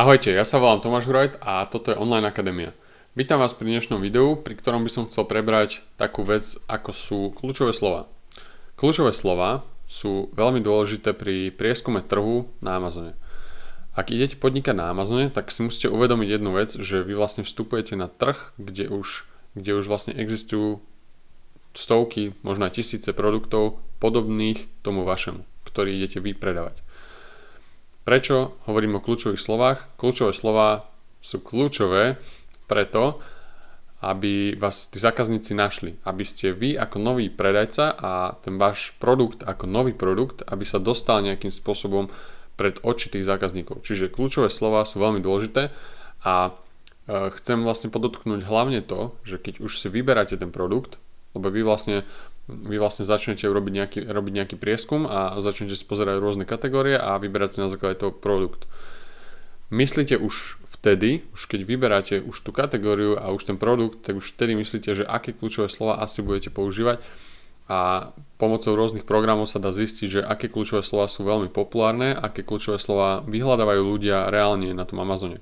Ahojte, ja sa volám Tomáš Hrojt a toto je Online Akadémia. Vítam vás pri dnešnom videu, pri ktorom by som chcel prebrať takú vec, ako sú kľúčové slova. Kľúčové slova sú veľmi dôležité pri prieskume trhu na Amazone. Ak idete podnikať na Amazone, tak si musíte uvedomiť jednu vec, že vy vlastne vstupujete na trh, kde už, kde už vlastne existujú stovky, možno aj tisíce produktov podobných tomu vašemu, ktorý idete vypredávať. predávať. Prečo hovorím o kľúčových slovách? Kľúčové slova sú kľúčové preto, aby vás tí zákazníci našli, aby ste vy ako nový predajca a ten váš produkt ako nový produkt, aby sa dostal nejakým spôsobom pred oči tých zákazníkov. Čiže kľúčové slova sú veľmi dôležité a e, chcem vlastne podotknúť hlavne to, že keď už si vyberáte ten produkt, lebo vy vlastne, vy vlastne začnete robiť nejaký, robiť nejaký prieskum a začnete si pozerať rôzne kategórie a vyberať si na základe toho produkt. Myslíte už vtedy, už keď vyberáte už tú kategóriu a už ten produkt, tak už vtedy myslíte, že aké kľúčové slova asi budete používať a pomocou rôznych programov sa dá zistiť, že aké kľúčové slova sú veľmi populárne, aké kľúčové slova vyhľadávajú ľudia reálne na tom Amazone.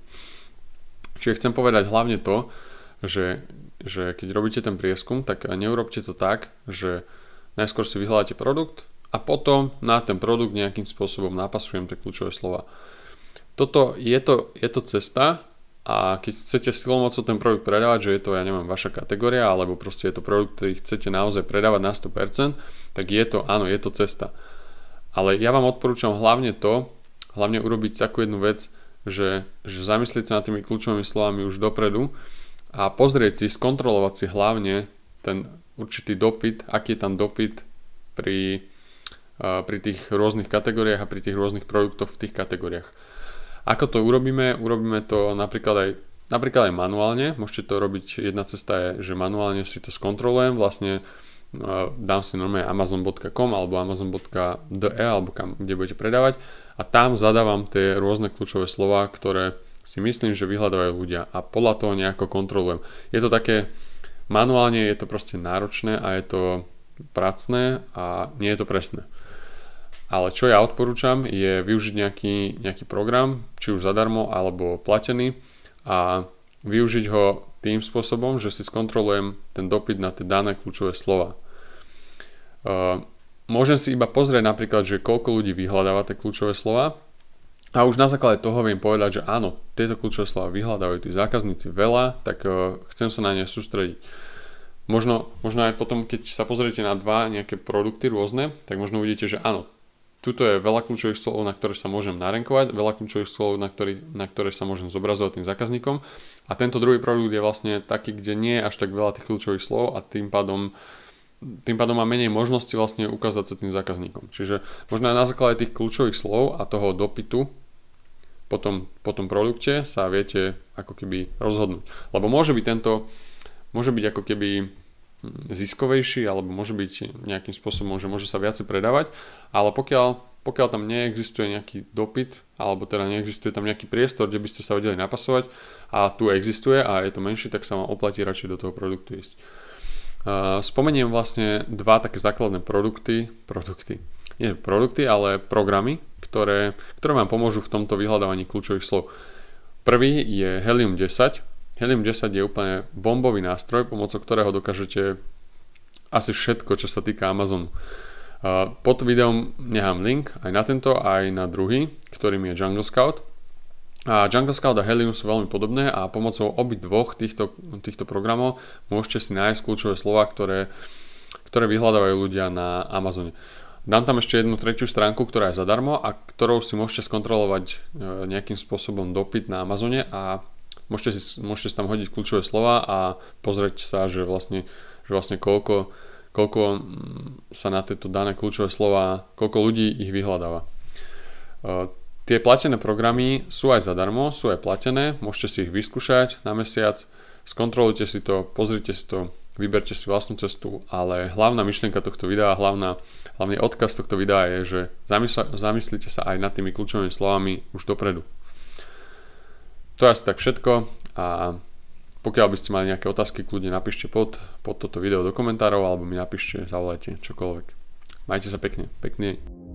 Čiže chcem povedať hlavne to, že že keď robíte ten prieskum, tak neurobte to tak, že najskôr si vyhľadáte produkt a potom na ten produkt nejakým spôsobom napasujem tie kľúčové slova. Toto je to, je to cesta a keď chcete silou mocou ten produkt predávať, že je to, ja neviem, vaša kategória, alebo proste je to produkt, ktorý chcete naozaj predávať na 100%, tak je to, áno, je to cesta. Ale ja vám odporúčam hlavne to, hlavne urobiť takú jednu vec, že, že zamyslieť sa nad tými kľúčovými slovami už dopredu, a pozrieť si, skontrolovať si hlavne ten určitý dopyt, aký je tam dopyt pri, e, pri tých rôznych kategóriách a pri tých rôznych produktoch v tých kategóriách. Ako to urobíme? Urobíme to napríklad aj, napríklad aj manuálne. Môžete to robiť, jedna cesta je, že manuálne si to skontrolujem, vlastne e, dám si normálne amazon.com alebo amazon.de alebo kam, kde budete predávať a tam zadávam tie rôzne kľúčové slova, ktoré si myslím, že vyhľadávajú ľudia a podľa toho nejako kontrolujem. Je to také, manuálne je to proste náročné a je to pracné a nie je to presné. Ale čo ja odporúčam je využiť nejaký, nejaký program, či už zadarmo alebo platený a využiť ho tým spôsobom, že si skontrolujem ten dopyt na tie dané kľúčové slova. Uh, môžem si iba pozrieť napríklad, že koľko ľudí vyhľadáva tie kľúčové slova a už na základe toho viem povedať, že áno, tieto kľúčové slova vyhľadajú tí zákazníci veľa, tak e, chcem sa na ne sústrediť. Možno, možno aj potom, keď sa pozriete na dva nejaké produkty rôzne, tak možno uvidíte, že áno, tuto je veľa kľúčových slov, na ktoré sa môžem narenkovať, veľa kľúčových slov, na, ktorý, na ktoré sa môžem zobrazovať tým zákazníkom. A tento druhý produkt je vlastne taký, kde nie je až tak veľa tých kľúčových slov a tým pádom uh, tým pádom má menej možnosti vlastne ukázať sa tým zákazníkom. Čiže možno aj na základe tých kľúčových slov a toho dopytu po tom, po tom produkte sa viete ako keby rozhodnúť. Lebo môže byť tento, môže byť ako keby hm, ziskovejší alebo môže byť nejakým spôsobom, že môže sa viacej predávať, ale pokiaľ, pokiaľ tam neexistuje nejaký dopyt alebo teda neexistuje tam nejaký priestor, kde by ste sa vedeli napasovať a tu existuje a je to menší, tak sa vám oplatí radšej do toho produktu ísť. Spomeniem vlastne dva také základné produkty, produkty, nie produkty, ale programy, ktoré, ktoré vám pomôžu v tomto vyhľadávaní kľúčových slov. Prvý je Helium 10. Helium 10 je úplne bombový nástroj, pomocou ktorého dokážete asi všetko, čo sa týka Amazonu. Pod videom nechám link aj na tento, aj na druhý, ktorým je Jungle Scout. A Jungle Scout a Helium sú veľmi podobné a pomocou dvoch týchto, týchto programov môžete si nájsť kľúčové slova, ktoré, ktoré vyhľadávajú ľudia na Amazone. Dám tam ešte jednu tretiu stránku, ktorá je zadarmo a ktorou si môžete skontrolovať e, nejakým spôsobom dopyt na Amazone a môžete, si, môžete si tam hodiť kľúčové slova a pozrieť sa, že vlastne, že vlastne koľko, koľko sa na tieto dané kľúčové slova, koľko ľudí ich vyhľadáva. E, Tie platené programy sú aj zadarmo, sú aj platené, môžete si ich vyskúšať na mesiac, skontrolujte si to, pozrite si to, vyberte si vlastnú cestu, ale hlavná myšlienka tohto videa, hlavná, hlavný odkaz tohto videa je, že zamysl- zamyslite sa aj nad tými kľúčovými slovami už dopredu. To je asi tak všetko a pokiaľ by ste mali nejaké otázky, kľudne napíšte pod, pod toto video do komentárov alebo mi napíšte, zavolajte čokoľvek. Majte sa pekne, pekne. deň.